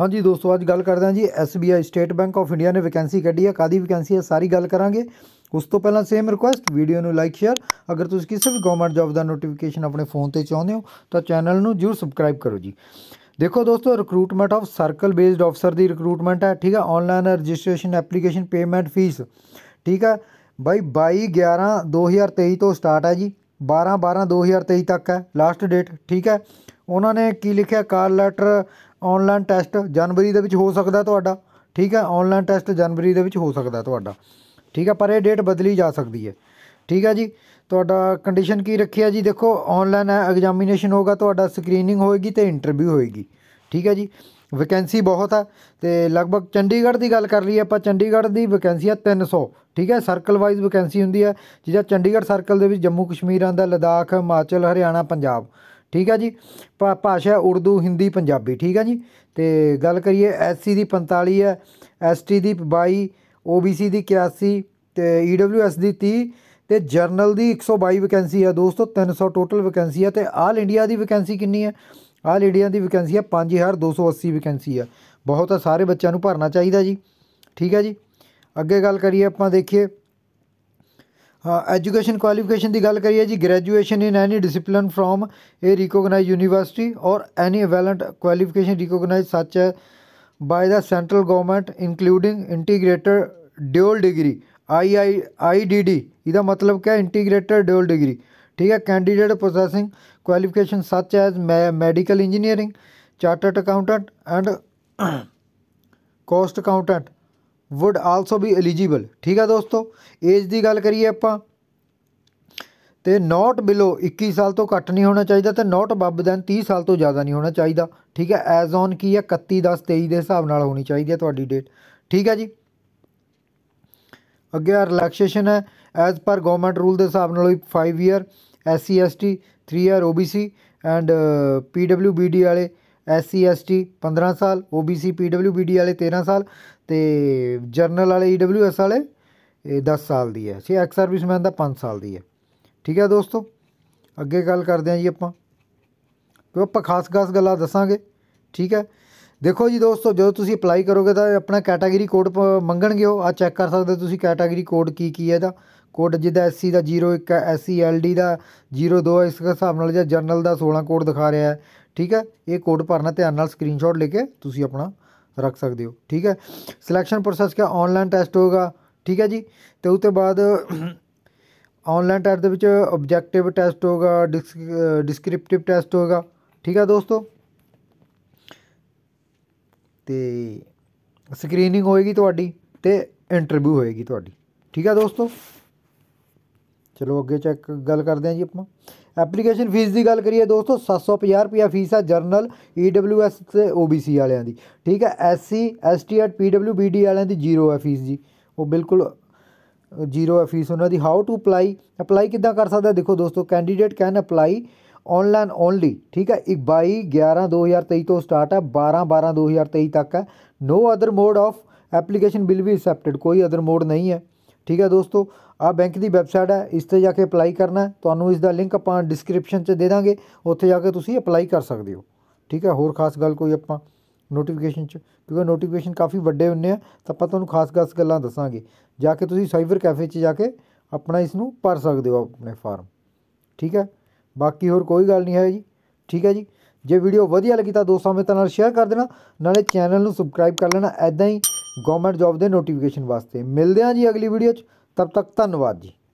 ਹਾਂਜੀ ਦੋਸਤੋ ਅੱਜ ਗੱਲ ਕਰਦੇ ਹਾਂ ਜੀ SBI State Bank of India ਨੇ ਵੈਕੈਂਸੀ ਕੱਢੀ ਹੈ ਕਾਦੀ ਵੈਕੈਂਸੀ ਹੈ ਸਾਰੀ ਗੱਲ ਕਰਾਂਗੇ ਉਸ ਤੋਂ ਪਹਿਲਾਂ ਸੇਮ ਰਿਕੁਐਸਟ ਵੀਡੀਓ ਨੂੰ ਲਾਈਕ ਸ਼ੇਅਰ ਅਗਰ ਤੁਸੀਂ ਕਿਸੇ ਵੀ ਗਵਰਨਮੈਂਟ ਜੌਬ ਦਾ ਨੋਟੀਫਿਕੇਸ਼ਨ ਆਪਣੇ ਫੋਨ ਤੇ ਚਾਹੁੰਦੇ ਹੋ ਤਾਂ ਚੈਨਲ ਨੂੰ ਜਰੂਰ ਸਬਸਕ੍ਰਾਈਬ ਕਰੋ ਜੀ ਦੇਖੋ ਦੋਸਤੋ recruitment of circle based officer ਦੀ ਰਿਕਰੂਟਮੈਂਟ ਹੈ ਠੀਕ ਹੈ online registration application payment fee ਠੀਕ ਹੈ ਬਾਈ 22 11 2023 ਤੋਂ ਸਟਾਰਟ ਹੈ ਜੀ 12 12 2023 ਤੱਕ ਹੈ ਲਾਸਟ ਡੇਟ ਠੀਕ ਹੈ ਉਹਨਾਂ ਨੇ ਕੀ ਲਿਖਿਆ ਕਾਲ ਲੈਟਰ ਆਨਲਾਈਨ ਟੈਸਟ ਜਨਵਰੀ ਦੇ ਵਿੱਚ ਹੋ ਸਕਦਾ ਤੁਹਾਡਾ ਠੀਕ ਹੈ ਆਨਲਾਈਨ ਟੈਸਟ ਜਨਵਰੀ ਦੇ ਵਿੱਚ ਹੋ ਸਕਦਾ ਤੁਹਾਡਾ ਠੀਕ ਹੈ ਪਰ ਇਹ ਡੇਟ ਬਦਲੀ ਜਾ ਸਕਦੀ ਹੈ ਠੀਕ ਹੈ ਜੀ ਤੁਹਾਡਾ ਕੰਡੀਸ਼ਨ ਕੀ ਰੱਖੀ ਹੈ ਜੀ ਦੇਖੋ ਆਨਲਾਈਨ ਐਗਜ਼ਾਮੀਨੇਸ਼ਨ ਹੋਗਾ ਤੁਹਾਡਾ ਸਕਰੀਨਿੰਗ ਹੋਏਗੀ ਤੇ ਇੰਟਰਵਿਊ ਹੋਏਗੀ ਠੀਕ ਹੈ ਜੀ ਵੈਕੈਂਸੀ ਬਹੁਤ ਆ ਤੇ ਲਗਭਗ ਚੰਡੀਗੜ੍ਹ ਦੀ ਗੱਲ ਕਰ ਲਈ ਆਪਾਂ ਚੰਡੀਗੜ੍ਹ ਦੀ ਵੈਕੈਂਸੀ ਆ 300 ਠੀਕ ਹੈ ਸਰਕਲ ਵਾਈਜ਼ ਵੈਕੈਂਸੀ ਹੁੰਦੀ ਹੈ ਜਿਹਦਾ ਚੰਡੀਗੜ੍ਹ ਸਰਕਲ ਦੇ ਵਿੱਚ ਜੰਮੂ ਕਸ਼ਮੀਰ ਆਂਦਾ ਲਦਾਖ ਹਿਮਾਚਲ ਹਰਿਆਣਾ ਪੰਜਾਬ ਠੀਕ ਆ ਜੀ ਭਾਸ਼ਾ ਉਰਦੂ ਹਿੰਦੀ ਪੰਜਾਬੀ ਠੀਕ ਆ ਜੀ ਤੇ ਗੱਲ ਕਰੀਏ ਐਸਸੀ ਦੀ 45 ਹੈ ਐਸਟੀ ਦੀ 22 ਓਬੀਸੀ ਦੀ 81 ਤੇ ਈਡਬਲਯੂਐਸ ਦੀ 30 ਤੇ ਜਰਨਲ ਦੀ 122 ਵੈਕੈਂਸੀ ਹੈ ਦੋਸਤੋ 300 ਟੋਟਲ ਵੈਕੈਂਸੀ ਹੈ ਤੇ ਆਲ ਇੰਡੀਆ ਦੀ ਵੈਕੈਂਸੀ ਕਿੰਨੀ ਹੈ ਆਲ ਇੰਡੀਆ ਦੀ ਵੈਕੈਂਸੀ ਹੈ 5280 ਵੈਕੈਂਸੀ ਹੈ ਬਹੁਤ ਸਾਰੇ ਬੱਚਿਆਂ ਨੂੰ ਭਰਨਾ ਚਾਹੀਦਾ ਜੀ ਠੀਕ ਹੈ ਜੀ ਅੱਗੇ ਗੱਲ ਕਰੀਏ ਆਪਾਂ ਦੇਖੀਏ ਐਜੂਕੇਸ਼ਨ ਕੁਆਲੀਫਿਕੇਸ਼ਨ ਦੀ ਗੱਲ ਕਰੀਏ ਜੀ graduation in any discipline from a recognised university or any equivalent qualification recognised such by the central government including integrated dual degree I I I D D ਇਹਦਾ ਮਤਲਬ ਕਿ ਇੰਟੀਗ੍ਰੇਟਰ ਡਿਊਲ ਡਿਗਰੀ ਠੀਕ ਹੈ candidate processing qualification such as medical engineering chartered accountant and cost accountant would also be eligible ਠੀਕ ਹੈ ਦੋਸਤੋ age ਦੀ ਗੱਲ ਕਰੀਏ ਆਪਾਂ ਤੇ ਨਾਟ ਬਿਲੋ 21 ਸਾਲ ਤੋਂ ਘੱਟ ਨਹੀਂ ਹੋਣਾ ਚਾਹੀਦਾ ਤੇ ਨਾਟ ਬੱਬ ਦੈਨ 30 ਸਾਲ ਤੋਂ ਜ਼ਿਆਦਾ ਨਹੀਂ ਹੋਣਾ ਚਾਹੀਦਾ ਠੀਕ ਹੈ ਐਜ਼ ਔਨ ਕੀ ਹੈ 31 10 23 ਦੇ ਹਿਸਾਬ ਨਾਲ ਹੋਣੀ ਚਾਹੀਦੀ ਹੈ ਤੁਹਾਡੀ ਡੇਟ ਠੀਕ ਹੈ ਜੀ ਅੱਗੇ ਆ ਰਿਲੈਕਸੇਸ਼ਨ ਹੈ ਐਜ਼ ਪਰ ਗਵਰਨਮੈਂਟ ਰੂਲ ਦੇ ਹਿਸਾਬ ਨਾਲ ਹੋਈ 5 year S T 3 year C and P W B D ਵਾਲੇ ਐਸ ਸੀ ਐਸ ਟੀ 15 ਸਾਲ ਪੀ ਡਬਲਯੂ ਬੀ ਡੀ ਵਾਲੇ 13 ਸਾਲ ਤੇ ਜਰਨਲ ਵਾਲੇ ਈਡਬਲਯੂਐਸ e ਵਾਲੇ ਇਹ 10 ਸਾਲ ਦੀ ਹੈ ਸੀ ਐਕਸ ਸਰਵਿਸਮੈਨ ਦਾ 5 ਸਾਲ ਦੀ ਹੈ ਠੀਕ ਹੈ ਦੋਸਤੋ ਅੱਗੇ ਗੱਲ ਕਰਦੇ ਆਂ ਜੀ ਆਪਾਂ ਕਿ ਆਪਾਂ ਖਾਸ-ਖਾਸ ਗੱਲਾਂ ਦੱਸਾਂਗੇ ਠੀਕ ਹੈ ਦੇਖੋ ਜੀ ਦੋਸਤੋ ਜਦੋਂ ਤੁਸੀਂ ਅਪਲਾਈ ਕਰੋਗੇ ਤਾਂ ਆਪਣਾ ਕੈਟਾਗਰੀ ਕੋਡ ਮੰਗਣਗੇ ਉਹ ਆ ਚੈੱਕ ਕਰ ਸਕਦੇ ਤੁਸੀਂ ਕੈਟਾਗਰੀ ਕੋਡ ਕੀ ਕੀ ਹੈ ਦਾ ਕੋਡ ਜਿਹਦਾ ਐਸਸੀ ਦਾ 01 ਹੈ ਐਸਸੀ ਐਲਡੀ ਦਾ 02 ਇਸ ਦੇ ਹਿਸਾਬ ਨਾਲ ਜਾਂ ਜਰਨਲ ਦਾ 16 ਕੋਡ ਦਿਖਾ ਰਿਹਾ ਹੈ ਠੀਕ ਹੈ ਇਹ ਕੋਡ ਭਰਨਾ ਧਿਆਨ ਨਾਲ ਸਕਰੀਨਸ਼ਾਟ ਲੈ ਕੇ ਤੁਸੀਂ ਆਪਣਾ ਰੱਖ ਸਕਦੇ ਹੋ ਠੀਕ ਹੈ ਸਿਲੈਕਸ਼ਨ ਪ੍ਰੋਸੈਸ ਕਿ ਆਨਲਾਈਨ ਟੈਸਟ ਹੋਗਾ ਠੀਕ ਹੈ ਜੀ ਤੇ ਉਸ ਤੋਂ ਬਾਅਦ ਆਨਲਾਈਨ ਟੈਸਟ ਦੇ ਵਿੱਚ ਆਬਜੈਕਟਿਵ ਟੈਸਟ ਹੋਗਾ ਡਿਸਕ੍ਰਿਪਟਿਵ ਟੈਸਟ ਹੋਗਾ ਠੀਕ ਹੈ ਦੋਸਤੋ ਤੇ ਸਕਰੀਨਿੰਗ ਹੋਏਗੀ ਤੁਹਾਡੀ ਤੇ ਇੰਟਰਵਿਊ ਹੋਏਗੀ ਤੁਹਾਡੀ ਠੀਕ ਹੈ ਦੋਸਤੋ ਚਲੋ ਅੱਗੇ ਚੈੱਕ ਗੱਲ ਕਰਦੇ ਹਾਂ ਜੀ ਆਪਾਂ ਐਪਲੀਕੇਸ਼ਨ ਫੀਸ ਦੀ ਗੱਲ ਕਰੀਏ ਦੋਸਤੋ 750 ਰੁਪਿਆ ਫੀਸ ਆ ਜਰਨਲ ਈਡਬਲਯੂਐਸ e ਤੇ ਓਬੀਸੀ ਵਾਲਿਆਂ ਦੀ ਠੀਕ ਹੈ ਐਸਸੀ ਐਸਟੀ ਐਟ ਪੀਡਬਲਯੂਬੀਡੀ ਵਾਲਿਆਂ ਦੀ ਜ਼ੀਰੋ ਹੈ ਫੀਸ ਜੀ ਉਹ ਬਿਲਕੁਲ ਜ਼ੀਰੋ ਹੈ ਫੀਸ ਉਹਨਾਂ ਦੀ ਹਾਊ ਟੂ ਅਪਲਾਈ ਅਪਲਾਈ ਕਿੱਦਾਂ ਕਰ ਸਕਦਾ ਦੇਖੋ ਦੋਸਤੋ candidate can apply online only ਠੀਕ ਹੈ 21 11 2023 ਤੋਂ ਸਟਾਰਟ ਹੈ 12 12 2023 ਤੱਕ ਹੈ no other mode of application will be accepted ਕੋਈ ਅਦਰ ਮੋਡ ਨਹੀਂ ਹੈ ਠੀਕ ਹੈ ਦੋਸਤੋ ਆ ਬੈਂਕ ਦੀ ਵੈਬਸਾਈਟ ਹੈ ਇਸ ਤੇ ਜਾ ਕੇ ਅਪਲਾਈ ਕਰਨਾ ਹੈ ਤੁਹਾਨੂੰ ਇਸ ਦਾ ਲਿੰਕ ਆਪਾਂ ਡਿਸਕ੍ਰਿਪਸ਼ਨ 'ਚ ਦੇ ਦਾਂਗੇ ਉੱਥੇ ਜਾ ਕੇ ਤੁਸੀਂ ਅਪਲਾਈ ਕਰ ਸਕਦੇ ਹੋ ਠੀਕ ਹੈ ਹੋਰ ਖਾਸ ਗੱਲ ਕੋਈ ਆਪਾਂ ਨੋਟੀਫਿਕੇਸ਼ਨ 'ਚ ਕਿਉਂਕਿ ਨੋਟੀਫਿਕੇਸ਼ਨ ਕਾਫੀ ਵੱਡੇ ਹੁੰਨੇ ਆ ਤਾਂ ਆਪਾਂ ਤੁਹਾਨੂੰ ਖਾਸ-ਖਾਸ ਗੱਲਾਂ ਦੱਸਾਂਗੇ ਜਾ ਕੇ ਤੁਸੀਂ ਸਾਈਬਰ ਕੈਫੇ 'ਚ ਜਾ ਕੇ ਆਪਣਾ ਇਸ ਨੂੰ ਭਰ ਸਕਦੇ ਹੋ ਆਪਣੇ ਫਾਰਮ ਠੀਕ ਹੈ ਬਾਕੀ ਹੋਰ ਕੋਈ ਗੱਲ ਨਹੀਂ ਹੈ ਜੀ ਠੀਕ ਹੈ ਜੀ ਜੇ ਵੀਡੀਓ ਵਧੀਆ ਲੱਗੀ ਤਾਂ ਦੋਸਤਾਂ ਮਿੱਤਰਾਂ ਨਾਲ ਸ਼ੇਅਰ ਕਰ ਦੇਣਾ ਨਾਲੇ ਚੈਨਲ ਨੂੰ ਸਬਸਕ੍ਰਾਈਬ ਕਰ ਲੈਣਾ ਐਦਾਂ ਹੀ ਗਵਰਨਮੈਂਟ ਜੌਬ ਦੇ ਨੋਟੀਫਿਕੇਸ਼ਨ ਵਾਸਤੇ ਮਿਲਦੇ ਹਾਂ ਜੀ ਅਗਲੀ ਵੀਡੀਓ 'ਚ ਤਦ ਤੱਕ ਧੰਨਵਾਦ ਜੀ